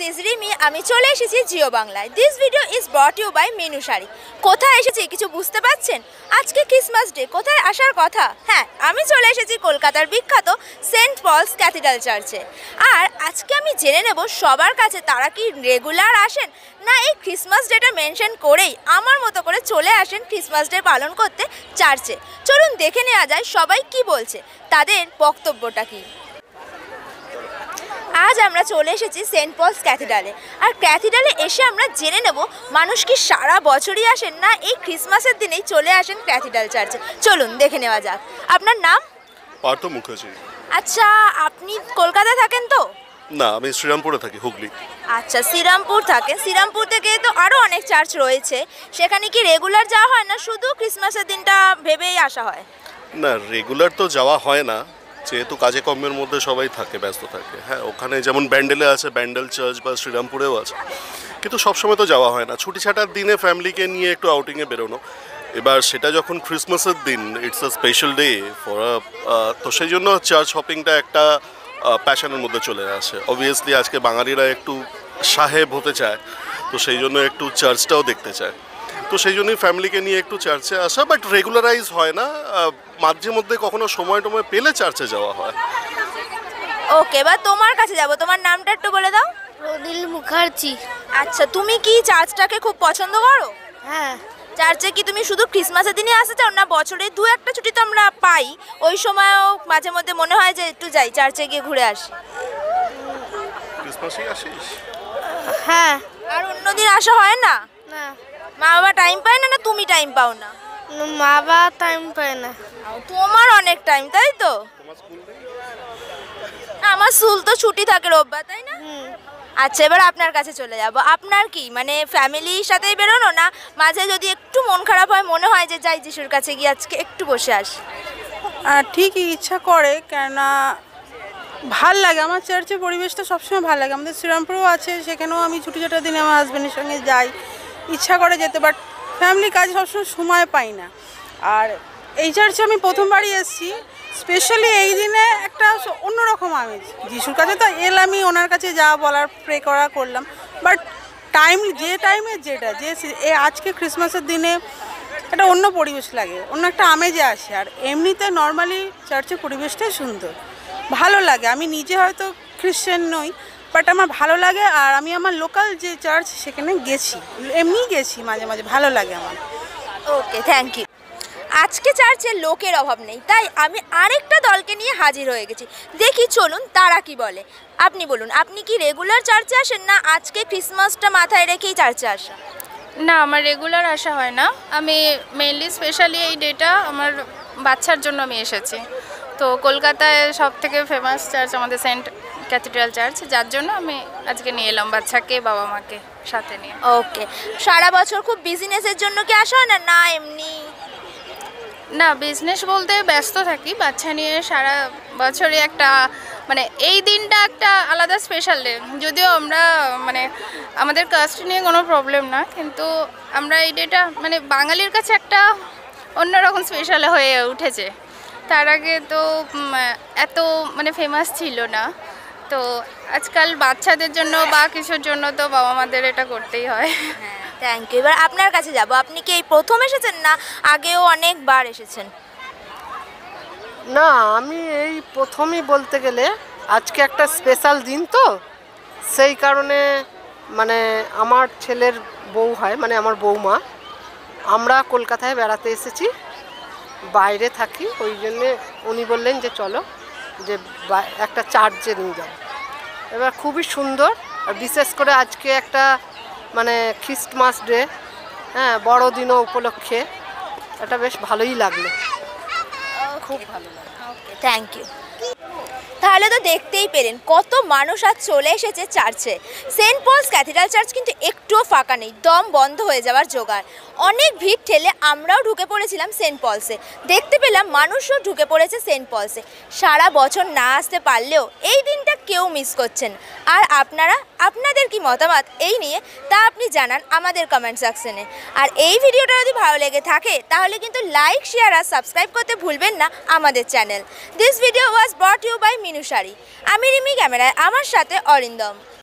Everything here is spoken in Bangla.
দিস ইজ রিমি আমি চলে এসেছি জিও বাংলায় this video is brought you by Menu Shari কোথায় এসেছি কিছু বুঝতে পাচ্ছেন আজকে ক্রিসমাস ডে কোথায় আসার কথা হ্যাঁ আমি চলে এসেছি কলকাতার বিখ্যাত সেন্ট পলস ক্যাথিড্রাল চার্চে আর আজকে আমি জেনে নেব সবার কাছে তারা কি রেগুলার আসেন না এই ক্রিসমাস ডেটা মেনশন করেই আমার মতো করে চলে আসেন ক্রিসমাস ডে পালন করতে চার্চে চলুন দেখে নেওয়া যায় সবাই কি বলছে তাদের বক্তব্যটা কী আজ আমরা চলে এসেছি সেন্ট পলস ক্যাথিডালে আর ক্যাথিডালে এসে আমরা জেনে নেব মানুষ কি সারা বছরই আসেন না এই ক্রিসমাসের দিনেই চলে আসেন ক্যাথিডাল চার্চে চলুন দেখে নেওয়া যাক আপনার নাম পার্থ মুখার্জি আচ্ছা আপনি কলকাতায় থাকেন তো না আমি শ্রীরামপুরে থাকি হুগলি আচ্ছা শ্রীরামপুর থাকে শ্রীরামপুর থেকে তো আরও অনেক চার্চ রয়েছে সেখানে কি রেগুলার যাওয়া হয় না শুধু ক্রিসমাসের দিনটা ভেবেই আসা হয় না রেগুলার তো যাওয়া হয় না যেহেতু কাজে কর্মের মধ্যে সবাই থাকে ব্যস্ত থাকে হ্যাঁ ওখানে যেমন ব্যান্ডেলে আছে ব্যান্ডেল চার্চ বা শ্রীরামপুরেও আছে কিন্তু সবসময় তো যাওয়া হয় না ছুটি ছাটার দিনে ফ্যামিলিকে নিয়ে একটু আউটিংয়ে বেরোনো এবার সেটা যখন ক্রিসমাসের দিন it's a special day for তো সেই জন্য চার্চ শপিংটা একটা প্যাশনের মধ্যে চলে আসে অবভিয়াসলি আজকে বাঙালিরা একটু সাহেব হতে চায় তো সেই জন্য একটু চার্চটাও দেখতে চায় তো সেই জন্যই ফ্যামিলিকে নিয়ে একটু চার্চে আসা বাট রেগুলারাইজ হয় না মাঝে মধ্যে কখনো সময় টময় পেলে চার্চে যাওয়া হয় ওকে বা তোমার কাছে যাব তোমার নামটা একটু বলে দাও রনিল মুখার্জি আচ্ছা তুমি কি চার্চটাকে খুব পছন্দ করো হ্যাঁ চার্চে কি তুমি শুধু ক্রিসমাসের দিনে আসতে চাও না বছরে দু একটা ছুটি তো আমরা পাই ওই সময়ও মাঝে মধ্যে মনে হয় যে একটু যাই চার্চে গিয়ে ঘুরে আসি ক্রিসমাসই আসিস হ্যাঁ আর অন্যদিন আসা হয় না না মা বাবা টাইম পায় না না তুমি টাইম পাও না মা বাবা টাইম পায় না তোমার অনেক টাইম তাই তো আমার স্কুল তো ছুটি থাকে রোববার তাই না আচ্ছা এবার আপনার কাছে চলে যাব আপনার কি মানে ফ্যামিলির সাথেই বেরোনো না মাঝে যদি একটু মন খারাপ হয় মনে হয় যে যাই যিশুর কাছে গিয়ে আজকে একটু বসে আস ঠিকই ইচ্ছা করে কেননা ভাল লাগে আমার চার্চের পরিবেশটা সবসময় ভাল লাগে আমাদের শ্রীরামপুরেও আছে সেখানেও আমি ছুটি ছুটার দিনে আমার হাজব্যান্ডের সঙ্গে যাই ইচ্ছা করে যেতে বাট ফ্যামিলি কাজ সবসময় সময় পাই না আর এই চার্চে আমি প্রথমবারই এসেছি স্পেশালি এই দিনে একটা অন্যরকম আমেজ যিশুর কাছে তো এলামই ওনার কাছে যা বলার প্রে করা করলাম বাট টাইম যে টাইমে যেটা যে এ আজকে ক্রিসমাসের দিনে একটা অন্য পরিবেশ লাগে অন্য একটা আমেজে আসে আর এমনিতে নর্মালি চার্চের পরিবেশটাই সুন্দর ভালো লাগে আমি নিজে হয়তো খ্রিশ্চান নই বাট আমার ভালো লাগে আর আমি আমার লোকাল যে চার্চ সেখানে গেছি এমনি গেছি মাঝে মাঝে ভালো লাগে আমার ওকে থ্যাংক ইউ আজকে চার্চে লোকের অভাব নেই তাই আমি আরেকটা দলকে নিয়ে হাজির হয়ে গেছি দেখি চলুন তারা কি বলে আপনি বলুন আপনি কি রেগুলার চার্চে আসেন না আজকে ক্রিসমাসটা মাথায় রেখেই চার্চে আসা না আমার রেগুলার আসা হয় না আমি মেনলি স্পেশালি এই ডেটা আমার বাচ্চার জন্য আমি এসেছি তো কলকাতায় সব থেকে ফেমাস চার্চ আমাদের সেন্ট ক্যাথিড্রাল চার্চ যার জন্য আমি আজকে নিয়ে এলাম বাচ্চাকে বাবা মাকে সাথে নিয়ে ওকে সারা বছর খুব বিজনেসের জন্য কি আসো হয় না না এমনি না বিজনেস বলতে ব্যস্ত থাকি বাচ্চা নিয়ে সারা বছরই একটা মানে এই দিনটা একটা আলাদা স্পেশাল ডে যদিও আমরা মানে আমাদের কাস্ট নিয়ে কোনো প্রবলেম না কিন্তু আমরা এই ডেটা মানে বাঙালির কাছে একটা অন্যরকম স্পেশাল হয়ে উঠেছে তার আগে তো এত মানে ফেমাস ছিল না তো আজকাল বাচ্চাদের জন্য বা কিছুর জন্য তো বাবা মাদের এটা করতেই হয় থ্যাংক ইউ এবার আপনার কাছে যাব আপনি কি এই প্রথম এসেছেন না আগেও অনেকবার এসেছেন না আমি এই প্রথমই বলতে গেলে আজকে একটা স্পেশাল দিন তো সেই কারণে মানে আমার ছেলের বউ হয় মানে আমার বৌমা আমরা কলকাতায় বেড়াতে এসেছি বাইরে থাকি ওই জন্যে উনি বললেন যে চলো যে একটা চার্চে নিয়ে যাও এবার খুবই সুন্দর আর বিশেষ করে আজকে একটা মানে খ্রিস্টমাস ডে হ্যাঁ বড়দিনও উপলক্ষে এটা বেশ ভালোই লাগলো খুব ভালো লাগলো থ্যাংক ইউ তাহলে তো দেখতেই পেলেন কত মানুষ আজ চলে এসেছে চার্চে সেন্ট পলস ক্যাথিড্রাল চার্চ কিন্তু একটুও ফাঁকা নেই দম বন্ধ হয়ে যাওয়ার জোগাড় অনেক ভিড় ঠেলে আমরাও ঢুকে পড়েছিলাম সেন্ট পলসে দেখতে পেলাম মানুষও ঢুকে পড়েছে সেন্ট পলসে সারা বছর না আসতে পারলেও এই দিনটা কেউ মিস করছেন আর আপনারা আপনাদের কি মতামত এই নিয়ে তা আপনি জানান আমাদের কমেন্ট সেকশনে আর এই ভিডিওটা যদি ভালো লেগে থাকে তাহলে কিন্তু লাইক শেয়ার আর সাবস্ক্রাইব করতে ভুলবেন না আমাদের channel this video was but brought you by Minushari আমি রিমি ক্যামেরায় আমার সাথে অরিন্দম